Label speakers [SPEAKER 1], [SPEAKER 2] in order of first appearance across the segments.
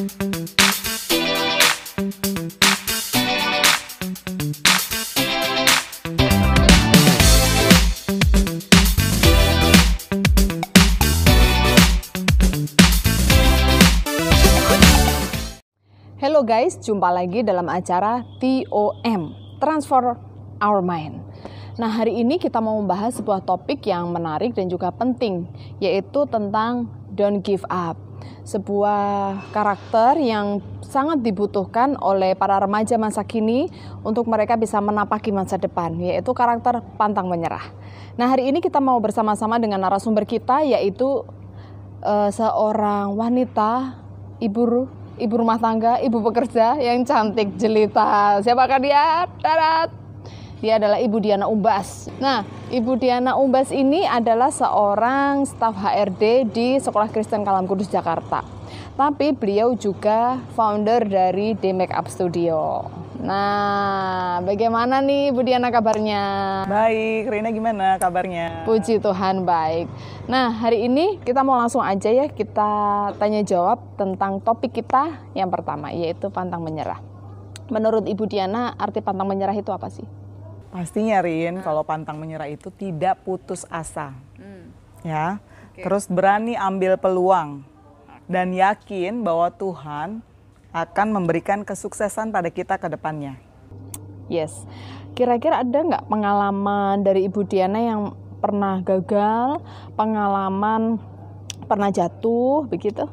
[SPEAKER 1] Halo guys, jumpa lagi dalam acara TOM, Transfer Our Mind. Nah, hari ini kita mau membahas sebuah topik yang menarik dan juga penting, yaitu tentang don't give up sebuah karakter yang sangat dibutuhkan oleh para remaja masa kini untuk mereka bisa menapaki masa depan, yaitu karakter pantang menyerah. Nah, hari ini kita mau bersama-sama dengan narasumber kita yaitu uh, seorang wanita ibu ibu rumah tangga, ibu pekerja yang cantik jelita. Siapakah dia? Darat. Dia adalah Ibu Diana Umbas. Nah, Ibu Diana Umbas ini adalah seorang staf HRD di Sekolah Kristen Kalam Kudus Jakarta. Tapi beliau juga founder dari D Makeup Studio. Nah, bagaimana nih Ibu Diana kabarnya?
[SPEAKER 2] Baik, Rina gimana kabarnya?
[SPEAKER 1] Puji Tuhan baik. Nah, hari ini kita mau langsung aja ya kita tanya jawab tentang topik kita yang pertama yaitu pantang menyerah. Menurut Ibu Diana, arti pantang menyerah itu apa sih?
[SPEAKER 2] Pastinya Rin, hmm. kalau pantang menyerah itu tidak putus asa. Hmm. Ya. Okay. Terus berani ambil peluang dan yakin bahwa Tuhan akan memberikan kesuksesan pada kita ke depannya.
[SPEAKER 1] Yes. Kira-kira ada nggak pengalaman dari Ibu Diana yang pernah gagal, pengalaman pernah jatuh begitu?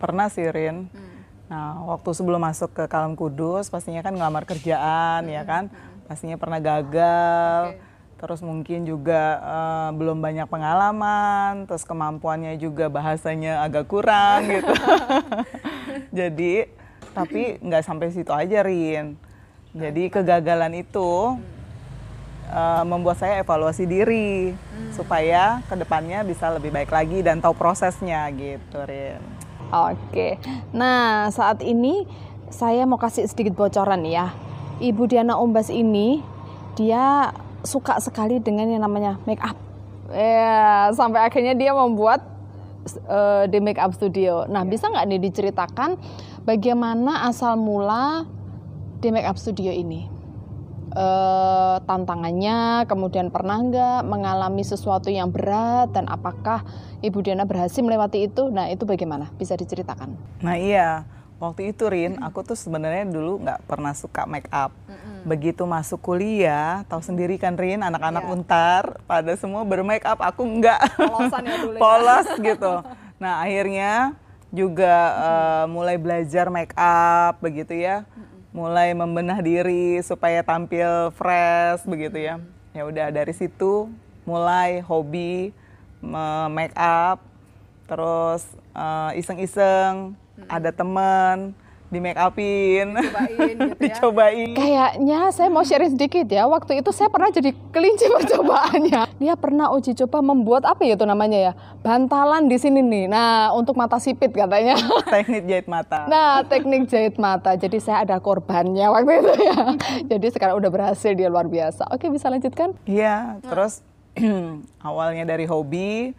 [SPEAKER 2] Pernah sih Rin. Hmm. Nah, waktu sebelum masuk ke Kalam Kudus pastinya kan ngelamar kerjaan ya hmm. ya kan. Hmm pastinya pernah gagal. Okay. Terus mungkin juga uh, belum banyak pengalaman, terus kemampuannya juga bahasanya agak kurang gitu. Jadi tapi nggak sampai situ aja Rin. Jadi kegagalan itu uh, membuat saya evaluasi diri hmm. supaya kedepannya bisa lebih baik lagi dan tahu prosesnya gitu Rin.
[SPEAKER 1] Oke, nah saat ini saya mau kasih sedikit bocoran ya Ibu Diana Ombas ini dia suka sekali dengan yang namanya make up. Ya, sampai akhirnya dia membuat uh, The Make Up Studio. Nah, yeah. bisa nggak nih diceritakan bagaimana asal mula di Make Up Studio ini? Uh, tantangannya, kemudian pernah nggak mengalami sesuatu yang berat dan apakah Ibu Diana berhasil melewati itu? Nah, itu bagaimana? Bisa diceritakan?
[SPEAKER 2] Nah, iya waktu itu Rin, mm -hmm. aku tuh sebenarnya dulu nggak pernah suka make up. Mm -hmm. Begitu masuk kuliah, tahu sendiri kan Rin, anak-anak yeah. untar pada semua bermake up, aku nggak. Ya ya. Polos ya. gitu. Nah akhirnya juga mm -hmm. uh, mulai belajar make up begitu ya, mm -hmm. mulai membenah diri supaya tampil fresh begitu ya. Ya udah dari situ mulai hobi make up, terus Uh, eh, iseng -iseng, hmm. ada teman di make upin, dicobain, gitu ya. dicobain.
[SPEAKER 1] Kayaknya saya mau sharing sedikit ya. Waktu itu saya pernah jadi kelinci percobaannya. Dia pernah uji coba membuat apa ya itu namanya ya? Bantalan di sini nih. Nah, untuk mata sipit katanya.
[SPEAKER 2] Teknik jahit mata. Nah,
[SPEAKER 1] teknik jahit mata. Jadi saya ada korbannya waktu itu ya. Jadi sekarang udah berhasil dia luar biasa. Oke, bisa lanjutkan? Iya, terus
[SPEAKER 2] awalnya dari hobi,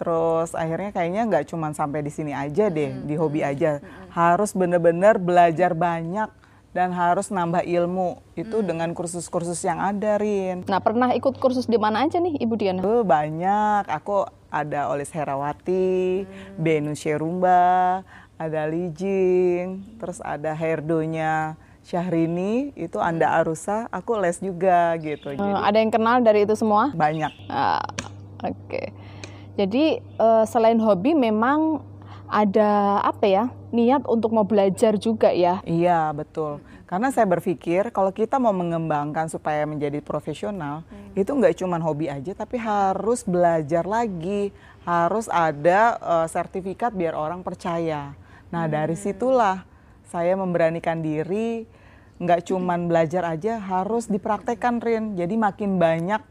[SPEAKER 2] Terus akhirnya kayaknya nggak cuma sampai di sini aja deh, hmm. di hobi hmm, aja. Hmm, hmm. Harus bener-bener belajar banyak dan harus nambah ilmu itu hmm. dengan kursus-kursus yang ada, Rin. Nah, pernah ikut kursus di mana aja nih, Ibu Diana? Uh, banyak. Aku ada Olis Herawati, hmm. Benu Sherumba, ada Lijing, terus ada Herdonya Syahrini, itu hmm. Anda Arusa, aku les juga gitu. Hmm, Jadi, ada
[SPEAKER 1] yang kenal dari itu semua? Banyak. Ah, Oke. Okay. Jadi uh, selain hobi memang ada apa ya niat untuk mau belajar juga ya.
[SPEAKER 2] Iya betul. Karena saya berpikir kalau kita mau mengembangkan supaya menjadi profesional hmm. itu nggak cuma hobi aja tapi harus belajar lagi harus ada uh, sertifikat biar orang percaya. Nah hmm. dari situlah saya memberanikan diri nggak hmm. cuma belajar aja harus dipraktekkan Rin. Jadi makin banyak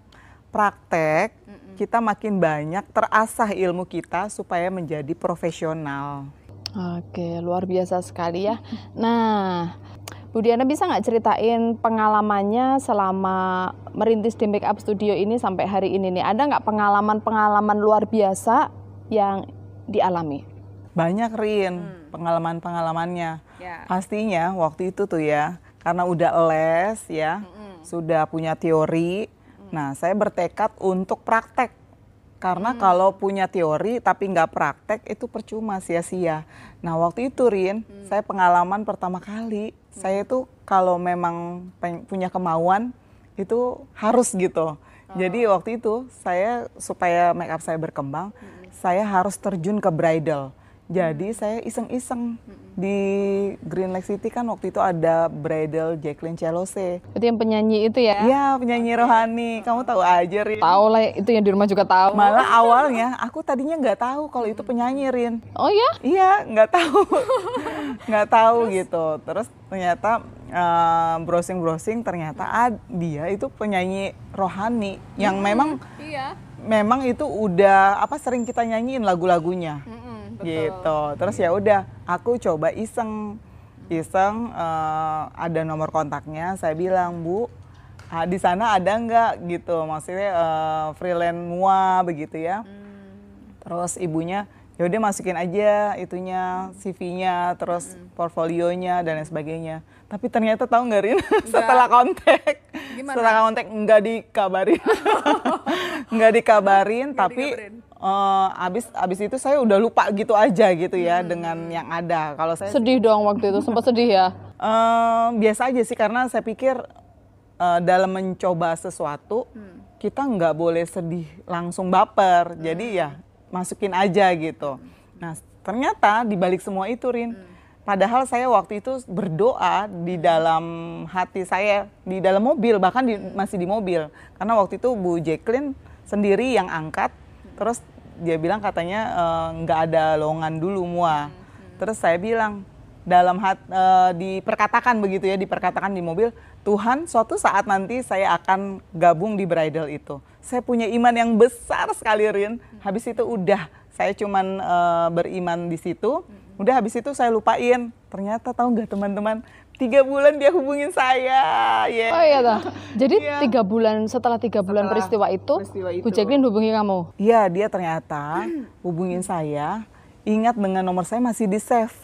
[SPEAKER 2] praktek, mm -mm. kita makin banyak terasah ilmu kita supaya menjadi profesional.
[SPEAKER 1] Oke, luar biasa sekali ya. Nah, Bu Diana bisa nggak ceritain pengalamannya selama merintis di Make Up Studio ini sampai hari ini nih? Ada nggak pengalaman-pengalaman luar biasa yang dialami?
[SPEAKER 2] Banyak Rin, hmm. pengalaman-pengalamannya. Yeah. Pastinya waktu itu tuh ya, karena udah les ya, hmm. sudah punya teori, Hmm. Nah, saya bertekad untuk praktek. Karena hmm. kalau punya teori tapi nggak praktek itu percuma sia-sia. Nah waktu itu Rin, hmm. saya pengalaman pertama kali hmm. saya itu kalau memang punya kemauan itu harus gitu. Oh. Jadi waktu itu saya supaya make up saya berkembang, hmm. saya harus terjun ke bridal. Jadi saya
[SPEAKER 1] iseng-iseng
[SPEAKER 2] di Green Lake City kan waktu itu ada bridal Jacqueline Chelose.
[SPEAKER 1] Itu yang penyanyi itu ya? Iya, penyanyi okay. rohani. Kamu tahu aja, Rin. Tahu lah, itu yang di rumah juga
[SPEAKER 2] tahu. Malah awalnya aku tadinya nggak tahu kalau itu penyanyi, Rin. Oh ya? Iya, nggak tahu. nggak tahu Terus? gitu. Terus ternyata eh, browsing-browsing uh, ternyata ah, dia itu penyanyi rohani yang hmm, memang iya. memang itu udah apa sering kita nyanyiin lagu-lagunya. Hmm gitu terus ya udah aku coba iseng iseng uh, ada nomor kontaknya saya bilang bu ah, di sana ada nggak gitu maksudnya uh, freelance mua begitu ya hmm. terus ibunya ya udah masukin aja itunya CV-nya terus hmm. portfolionya dan lain sebagainya tapi ternyata tahu nggak Rin setelah kontak Gimana? setelah kontak nggak dikabarin nggak dikabarin tapi dikabarin uh, abis abis itu saya udah lupa gitu aja gitu ya hmm. dengan yang ada. Kalau saya sedih dong
[SPEAKER 1] waktu itu sempat sedih ya.
[SPEAKER 2] Uh, biasa aja sih karena saya pikir uh, dalam mencoba sesuatu hmm. kita nggak boleh sedih langsung baper. Hmm. Jadi ya masukin aja gitu. Hmm. Nah ternyata di balik semua itu Rin. Hmm. Padahal saya waktu itu berdoa di dalam hati saya, di dalam mobil, bahkan di, hmm. masih di mobil. Karena waktu itu Bu Jacqueline sendiri yang angkat, Terus dia bilang katanya eh, nggak uh, ada longan dulu mua. Hmm, hmm. Terus saya bilang dalam hat uh, diperkatakan begitu ya diperkatakan di mobil Tuhan suatu saat nanti saya akan gabung di bridal itu. Saya punya iman yang besar sekali Rin. Hmm. Habis itu udah saya cuman uh, beriman di situ. Hmm. Udah habis itu saya lupain. Ternyata tahu nggak teman-teman tiga bulan dia hubungin saya. Yeah. Oh iya dah.
[SPEAKER 1] Jadi yeah. tiga bulan setelah tiga bulan peristiwa itu, peristiwa itu, Bu Jacqueline hubungi
[SPEAKER 2] kamu. Iya dia ternyata hubungin saya. Ingat dengan nomor saya masih di save.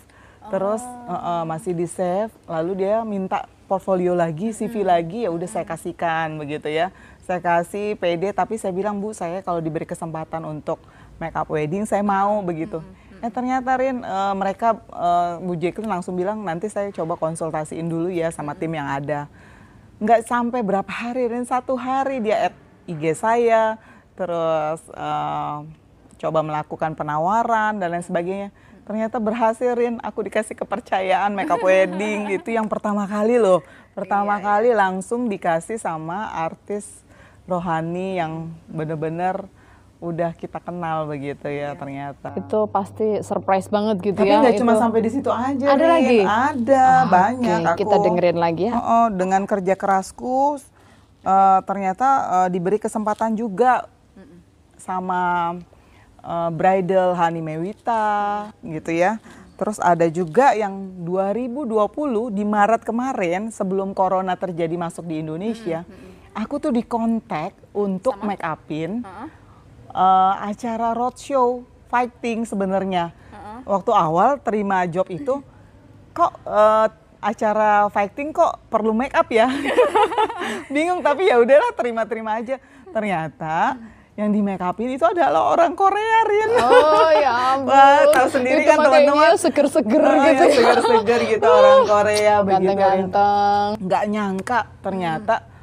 [SPEAKER 2] Terus uh, uh, masih di save. Lalu dia minta portfolio lagi, CV hmm. lagi. Ya udah saya kasihkan begitu ya. Saya kasih PD tapi saya bilang Bu saya kalau diberi kesempatan untuk make up wedding saya mau begitu. Hmm Eh ternyata Rin uh, mereka uh, Bu Jacqueline langsung bilang nanti saya coba konsultasiin dulu ya sama tim yang ada. Nggak sampai berapa hari Rin satu hari dia at IG saya terus uh, coba melakukan penawaran dan lain sebagainya. Ternyata berhasil Rin, aku dikasih kepercayaan makeup wedding itu yang pertama kali loh. Pertama iya, iya. kali iya. langsung dikasih sama artis rohani yang benar bener udah kita kenal begitu ya iya. ternyata. Itu pasti surprise banget gitu Tapi ya. Tapi nggak cuma sampai di situ aja. Ada Rin. lagi. Ada oh, banyak. Okay. Aku, kita dengerin lagi ya. Oh, oh dengan kerja kerasku uh, ternyata uh, diberi kesempatan juga mm -mm. sama uh, bridal Hani Mewita gitu ya. Terus ada juga yang 2020 di Maret kemarin sebelum corona terjadi masuk di Indonesia, mm -hmm. aku tuh dikontak untuk make upin. Uh -huh uh, acara roadshow fighting sebenarnya. Uh-uh. Waktu awal terima job itu kok uh, acara fighting kok perlu make up ya? Bingung tapi ya udahlah terima-terima aja. Ternyata yang di make upin itu adalah orang Korea Rin. Oh ya ampun. tahu sendiri itu kan teman-teman. seger-seger oh, iya, gitu. Ya, seger-seger gitu orang Korea Ganteng -ganteng. begitu. ganteng Gak nyangka ternyata hmm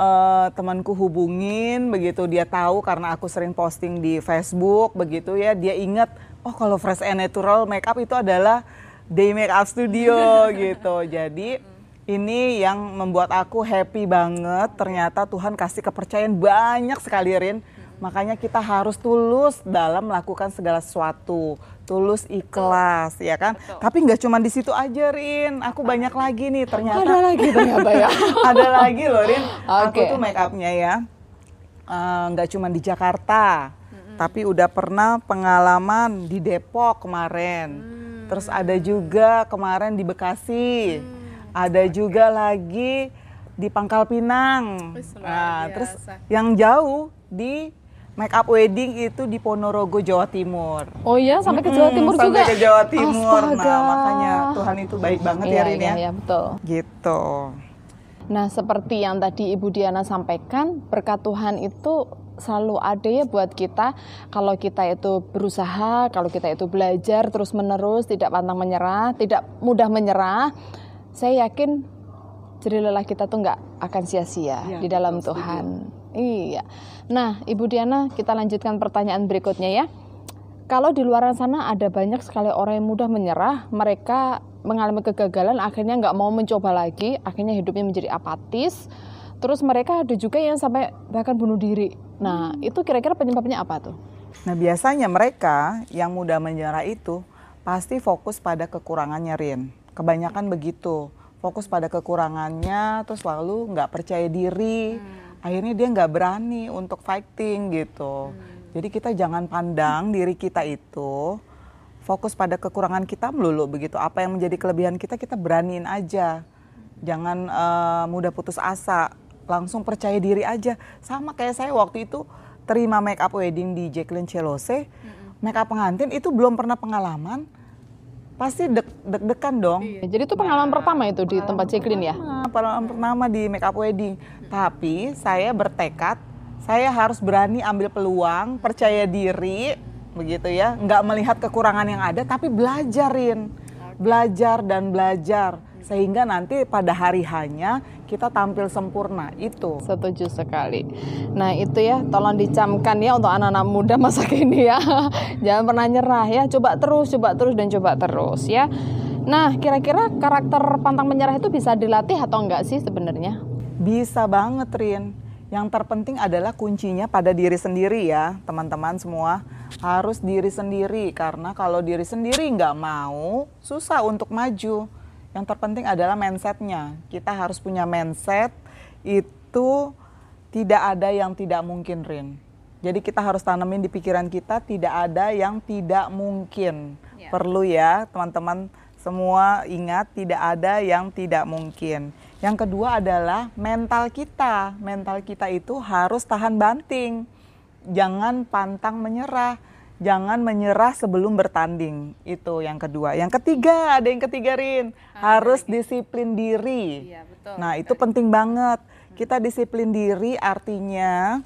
[SPEAKER 2] uh, temanku hubungin begitu dia tahu karena aku sering posting di Facebook begitu ya dia ingat oh kalau fresh and natural makeup itu adalah day makeup studio gitu jadi ini yang membuat aku happy banget ternyata Tuhan kasih kepercayaan banyak sekali Rin makanya kita harus tulus dalam melakukan segala sesuatu tulus ikhlas Betul. ya kan Betul. tapi nggak cuma di situ aja Rin aku banyak lagi nih ternyata ada lagi ternyata ya ada lagi loh Rin okay. aku tuh make upnya ya eh, nggak uh, cuma di Jakarta mm-hmm. tapi udah pernah pengalaman di Depok kemarin mm. terus ada juga kemarin di Bekasi mm. ada juga lagi di Pangkal Pinang. Nah, terus yang jauh di make up wedding itu di Ponorogo Jawa Timur. Oh iya sampai ke Jawa Timur hmm, juga. Sampai ke Jawa Timur. Nah, Astaga. Nah, makanya Tuhan itu baik banget ya, iya, ya Rin iya, ya. Iya, betul. Gitu.
[SPEAKER 1] Nah, seperti yang tadi Ibu Diana sampaikan, berkat Tuhan itu selalu ada ya buat kita kalau kita itu berusaha, kalau kita itu belajar terus menerus, tidak pantang menyerah, tidak mudah menyerah. Saya yakin jadi lelah kita tuh nggak akan sia-sia ya, di dalam Tuhan. Setuju. Iya. Nah, Ibu Diana, kita lanjutkan pertanyaan berikutnya ya. Kalau di luar sana ada banyak sekali orang yang mudah menyerah, mereka mengalami kegagalan, akhirnya nggak mau mencoba lagi, akhirnya hidupnya menjadi apatis. Terus mereka ada juga yang sampai bahkan bunuh diri. Nah, itu kira-kira penyebabnya apa tuh?
[SPEAKER 2] Nah, biasanya mereka yang mudah menyerah itu pasti fokus pada kekurangannya, Rin. Kebanyakan begitu. Fokus pada kekurangannya, terus lalu nggak percaya diri, hmm akhirnya dia nggak berani untuk fighting gitu. Hmm. Jadi kita jangan pandang diri kita itu fokus pada kekurangan kita melulu begitu. Apa yang menjadi kelebihan kita kita beraniin aja. Jangan uh, mudah putus asa, langsung percaya diri aja. Sama kayak saya waktu itu terima make up wedding di Jacqueline Celose, make up pengantin itu belum pernah pengalaman pasti deg degan degan dong. Iya. Jadi itu pengalaman nah, pertama itu di tempat Ceklin ya? Pengalaman pertama di makeup wedding. Tapi saya bertekad saya harus berani ambil peluang, percaya diri, begitu ya. Nggak melihat kekurangan yang ada tapi belajarin. Belajar dan belajar sehingga nanti pada hari hanya kita tampil
[SPEAKER 1] sempurna itu. Setuju sekali. Nah itu ya, tolong dicamkan ya untuk anak-anak muda masa kini ya. Jangan pernah nyerah ya, coba terus, coba terus dan coba terus ya. Nah kira-kira karakter pantang menyerah itu bisa dilatih atau enggak sih sebenarnya?
[SPEAKER 2] Bisa banget Rin. Yang terpenting adalah kuncinya pada diri sendiri ya, teman-teman semua. Harus diri sendiri, karena kalau diri sendiri nggak mau, susah untuk maju yang terpenting adalah mindsetnya. Kita harus punya mindset itu tidak ada yang tidak mungkin, Rin. Jadi kita harus tanamin di pikiran kita tidak ada yang tidak mungkin. Ya. Perlu ya teman-teman semua ingat tidak ada yang tidak mungkin. Yang kedua adalah mental kita. Mental kita itu harus tahan banting. Jangan pantang menyerah jangan menyerah sebelum bertanding. Itu yang kedua. Yang ketiga, ada yang ketiga Rin, ah, harus ini. disiplin diri. Iya, betul. Nah, itu penting banget. Hmm. Kita disiplin diri artinya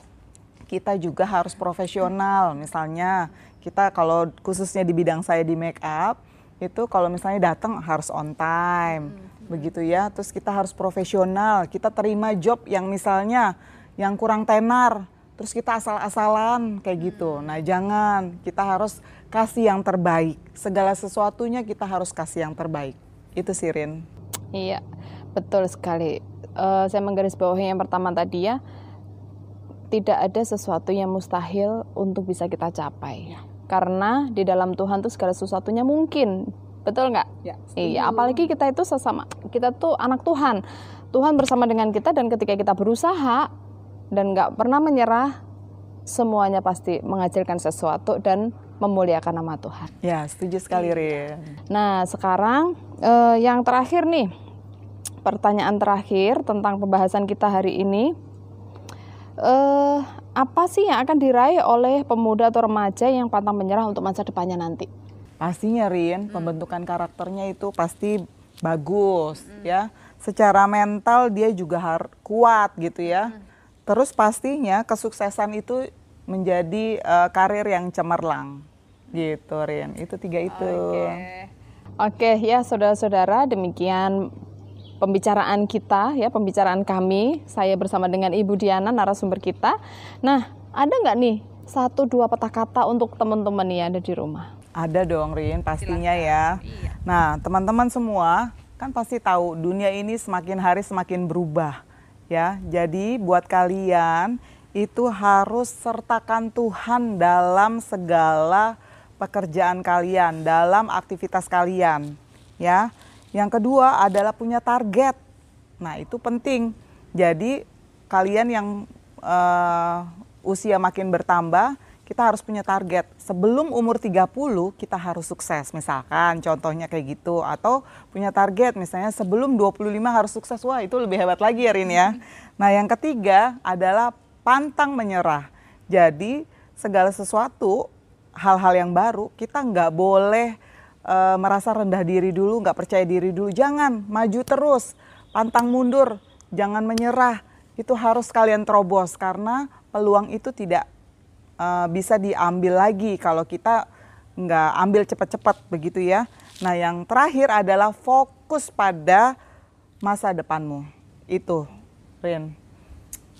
[SPEAKER 2] kita juga harus profesional. Misalnya, kita kalau khususnya di bidang saya di make up, itu kalau misalnya datang harus on time. Hmm. hmm. Begitu ya. Terus kita harus profesional. Kita terima job yang misalnya yang kurang tenar terus kita asal-asalan kayak hmm. gitu. Nah, jangan. Kita harus kasih yang terbaik. Segala sesuatunya kita harus kasih yang terbaik. Itu sih,
[SPEAKER 1] Iya, betul sekali. Uh, saya menggarisbawahi yang pertama tadi ya, tidak ada sesuatu yang mustahil untuk bisa kita capai. Ya. Karena di dalam Tuhan tuh segala sesuatunya mungkin. Betul nggak? Ya, iya, iya apalagi kita itu sesama, kita tuh anak Tuhan. Tuhan bersama dengan kita dan ketika kita berusaha, dan nggak pernah menyerah, semuanya pasti menghasilkan sesuatu dan memuliakan nama Tuhan. Ya, setuju sekali, iya. Rin. Nah, sekarang eh, yang terakhir nih, pertanyaan terakhir tentang pembahasan kita hari ini. Eh, apa sih yang akan diraih oleh pemuda atau remaja yang pantang menyerah untuk masa depannya nanti?
[SPEAKER 2] Pastinya, Rin, hmm. pembentukan karakternya itu pasti bagus, hmm. ya. Secara mental dia juga harus kuat gitu ya. Hmm Terus pastinya kesuksesan itu menjadi uh, karir yang cemerlang. Gitu, Rin. Itu tiga itu. Oke,
[SPEAKER 1] okay. okay, ya saudara-saudara, demikian pembicaraan kita ya, pembicaraan kami. Saya bersama dengan Ibu Diana narasumber kita. Nah, ada nggak nih satu dua peta kata untuk teman-teman yang ada di rumah?
[SPEAKER 2] Ada dong, Rin, pastinya Silahkan. ya. Iya. Nah, teman-teman semua kan pasti tahu dunia ini semakin hari semakin berubah ya. Jadi buat kalian itu harus sertakan Tuhan dalam segala pekerjaan kalian, dalam aktivitas kalian, ya. Yang kedua adalah punya target. Nah, itu penting. Jadi kalian yang uh, usia makin bertambah kita harus punya target. Sebelum umur 30 kita harus sukses misalkan contohnya kayak gitu atau punya target misalnya sebelum 25 harus sukses. Wah, itu lebih hebat lagi ya Rin ya. Nah, yang ketiga adalah pantang menyerah. Jadi segala sesuatu hal-hal yang baru kita nggak boleh e, merasa rendah diri dulu, nggak percaya diri dulu. Jangan maju terus, pantang mundur, jangan menyerah. Itu harus kalian terobos karena peluang itu tidak uh, bisa diambil lagi kalau kita nggak ambil cepat-cepat begitu ya. Nah yang terakhir adalah fokus pada masa depanmu. Itu, Rin,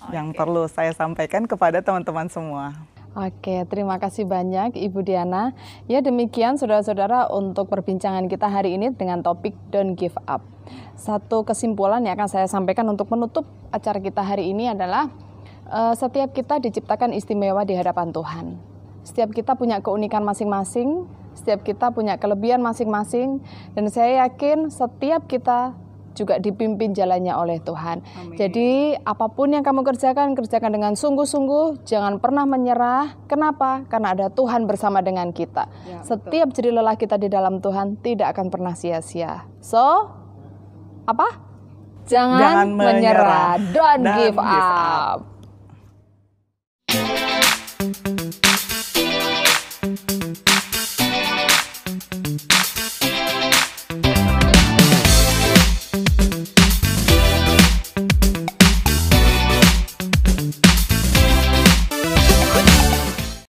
[SPEAKER 2] okay. yang perlu saya sampaikan kepada teman-teman semua.
[SPEAKER 1] Oke, terima kasih banyak Ibu Diana. Ya demikian saudara-saudara untuk perbincangan kita hari ini dengan topik Don't Give Up. Satu kesimpulan yang akan saya sampaikan untuk menutup acara kita hari ini adalah Eh, setiap kita diciptakan istimewa di hadapan Tuhan. Setiap kita punya keunikan masing-masing, setiap kita punya kelebihan masing-masing, dan saya yakin setiap kita juga dipimpin jalannya oleh Tuhan. Amin. Jadi apapun yang kamu kerjakan, kerjakan dengan sungguh-sungguh, jangan pernah menyerah. Kenapa? Karena ada Tuhan bersama dengan kita. Ya, Setiap jadi lelah kita di dalam Tuhan tidak akan pernah sia-sia. So, apa? Jangan, jangan menyerah. menyerah. Don't, Don't give, give up. Thank